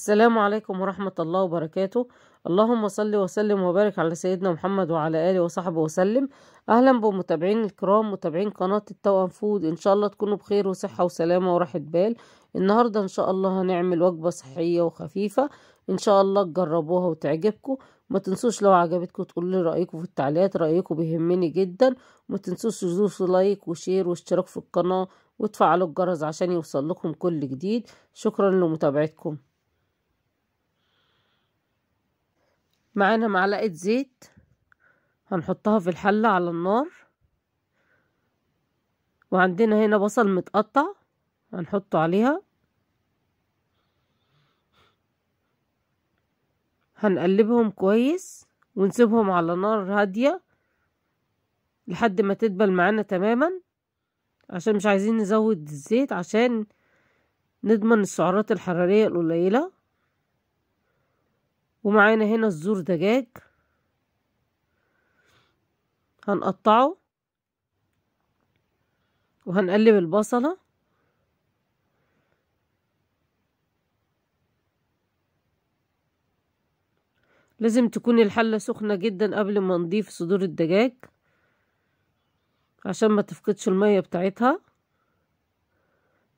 السلام عليكم ورحمة الله وبركاته اللهم صل وسلم وبارك على سيدنا محمد وعلى آله وصحبه وسلم أهلا بمتابعين الكرام متابعين قناة التوأم فود إن شاء الله تكونوا بخير وصحة وسلامة وراحة بال النهاردة إن شاء الله هنعمل وجبة صحية وخفيفة إن شاء الله تجربوها وتعجبكم ما تنسوش لو عجبتكم تقولوا لي رأيكم في التعليقات رأيكم بيهمني جدا ما تنسوش تدوسوا لايك وشير واشتراك في القناة وتفعلوا الجرس عشان يوصل لكم كل جديد شكرا لمتابعتكم معانا معلقة زيت هنحطها في الحلة على النار وعندنا هنا بصل متقطع هنحطه عليها هنقلبهم كويس ونسيبهم على نار هادية لحد ما تدبل معانا تماما عشان مش عايزين نزود الزيت عشان نضمن السعرات الحرارية القليلة ومعانا هنا الزور دجاج هنقطعه وهنقلب البصلة لازم تكون الحلة سخنة جدا قبل ما نضيف صدور الدجاج عشان ما تفقدش المية بتاعتها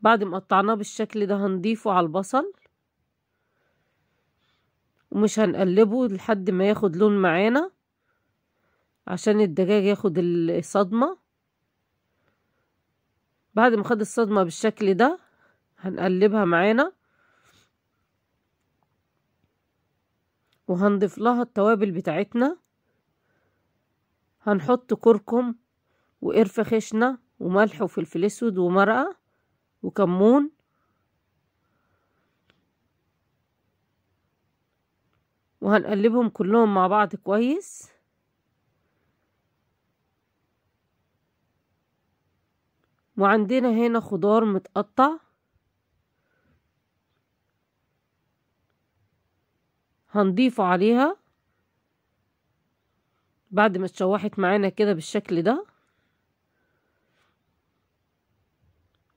بعد ما قطعناه بالشكل ده هنضيفه على البصل ومش هنقلبه لحد ما ياخد لون معانا عشان الدجاج ياخد الصدمة بعد ما خد الصدمة بالشكل ده هنقلبها معانا وهنضيف لها التوابل بتاعتنا هنحط كركم وقرفة خشنة وملح وفلفل اسود ومرقة وكمون وهنقلبهم كلهم مع بعض كويس وعندنا هنا خضار متقطع هنضيفه عليها بعد ما اتشوحت معانا كده بالشكل ده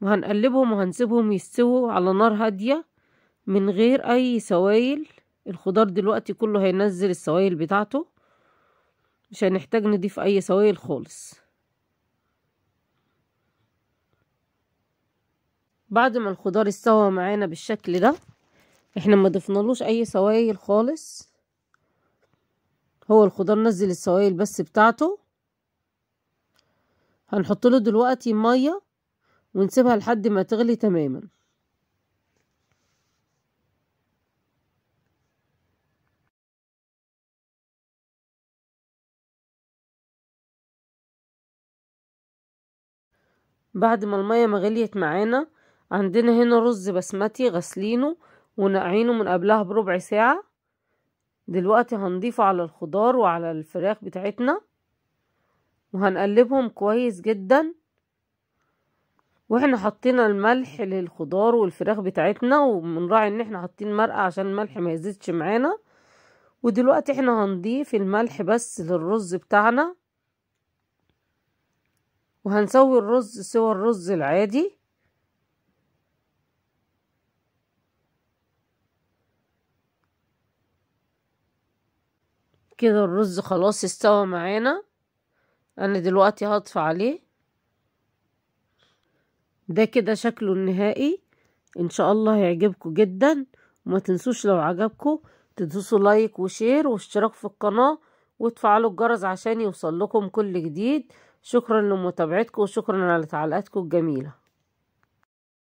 وهنقلبهم وهنسيبهم يستووا على نار هادية من غير اي سوائل الخضار دلوقتي كله هينزل السوائل بتاعته مش هنحتاج نضيف اي سوائل خالص بعد ما الخضار استوى معانا بالشكل ده احنا ما ضفنالوش اي سوائل خالص هو الخضار نزل السوائل بس بتاعته هنحط له دلوقتي ميه ونسيبها لحد ما تغلي تماما بعد ما المية ما غليت معانا عندنا هنا رز بسمتي غسلينه ونقعينه من قبلها بربع ساعة دلوقتي هنضيفه على الخضار وعلى الفراخ بتاعتنا وهنقلبهم كويس جدا واحنا حطينا الملح للخضار والفراخ بتاعتنا وبنراعي ان احنا حاطين مرقة عشان الملح ما يزيدش معانا ودلوقتي احنا هنضيف الملح بس للرز بتاعنا وهنسوي الرز سوى الرز العادي كده الرز خلاص استوى معانا انا دلوقتي هطفي عليه ده كده شكله النهائي ان شاء الله هيعجبكم جدا وما تنسوش لو عجبكم تدوسوا لايك وشير واشتراك في القناة وتفعلوا الجرس عشان يوصل لكم كل جديد شكرا لمتابعتكم وشكرا على تعليقاتكم الجميلة